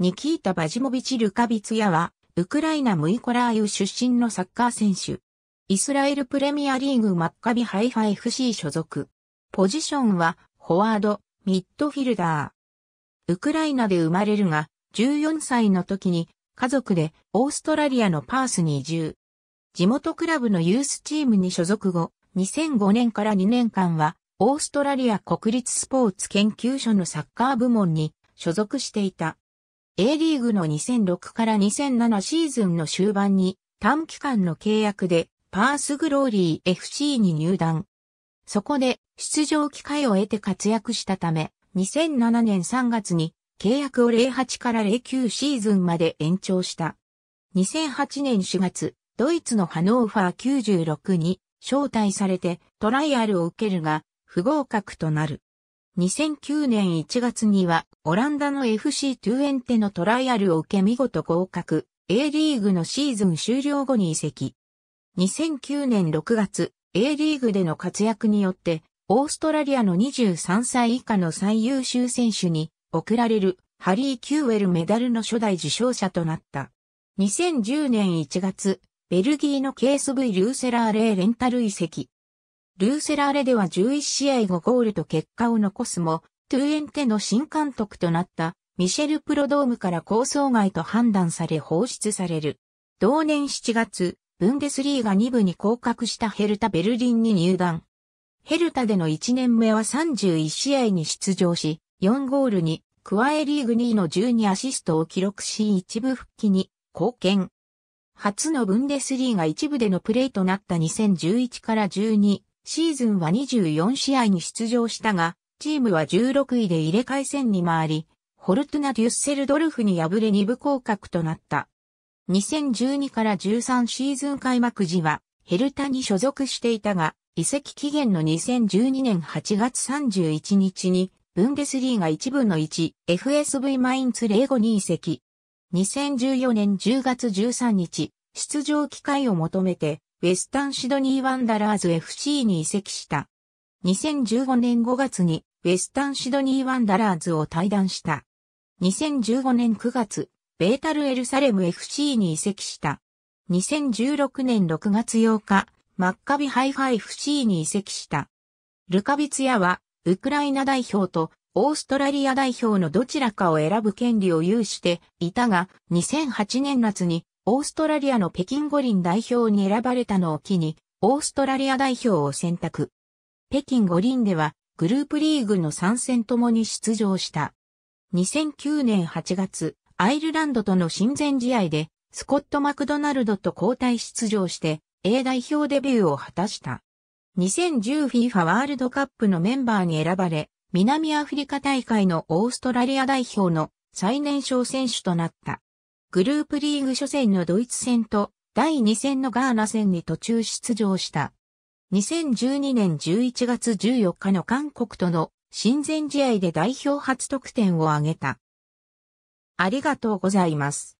ニキータ・バジモビチ・ルカビツヤは、ウクライナ・ムイコラーユ出身のサッカー選手。イスラエルプレミアリーグマッカビ・ハイファ FC 所属。ポジションは、フォワード、ミッドフィルダー。ウクライナで生まれるが、14歳の時に、家族でオーストラリアのパースに移住。地元クラブのユースチームに所属後、2005年から2年間は、オーストラリア国立スポーツ研究所のサッカー部門に所属していた。A リーグの2006から2007シーズンの終盤に短期間の契約でパースグローリー FC に入団。そこで出場機会を得て活躍したため、2007年3月に契約を08から09シーズンまで延長した。2008年4月、ドイツのハノーファー96に招待されてトライアルを受けるが不合格となる。2009年1月にはオランダの FC トゥエンテのトライアルを受け見事合格、A リーグのシーズン終了後に移籍。2009年6月、A リーグでの活躍によって、オーストラリアの23歳以下の最優秀選手に贈られるハリー・キューウェルメダルの初代受賞者となった。2010年1月、ベルギーの KSV ルーセラーレへレンタル移籍。ルーセラーレでは11試合5ゴールと結果を残すも、トゥエンテの新監督となったミシェル・プロドームから構想外と判断され放出される。同年7月、ブンデスリーが2部に降格したヘルタ・ベルリンに入団。ヘルタでの1年目は31試合に出場し、4ゴールに、加えリーグ2位の12アシストを記録し一部復帰に貢献。初のブンデスリーが一部でのプレーとなった2011から12シーズンは24試合に出場したが、チームは16位で入れ替え戦に回り、ホルトナ・デュッセルドルフに敗れ2部降格となった。2012から13シーズン開幕時は、ヘルタに所属していたが、移籍期限の2012年8月31日に、ブンデスリーが1分の1、FSV マインツ05に移籍。2014年10月13日、出場機会を求めて、ウェスタンシドニーワンダラーズ FC に移籍した。2015年5月にウェスタンシドニーワンダラーズを退団した。2015年9月、ベータルエルサレム FC に移籍した。2016年6月8日、マッカビハイファ FC に移籍した。ルカビツヤは、ウクライナ代表とオーストラリア代表のどちらかを選ぶ権利を有していたが、2008年夏にオーストラリアの北京五輪代表に選ばれたのを機に、オーストラリア代表を選択。北京五輪ではグループリーグの3戦ともに出場した。2009年8月、アイルランドとの親善試合で、スコット・マクドナルドと交代出場して、A 代表デビューを果たした。2010FIFA ワールドカップのメンバーに選ばれ、南アフリカ大会のオーストラリア代表の最年少選手となった。グループリーグ初戦のドイツ戦と第2戦のガーナ戦に途中出場した。2012年11月14日の韓国との親善試合で代表初得点を挙げた。ありがとうございます。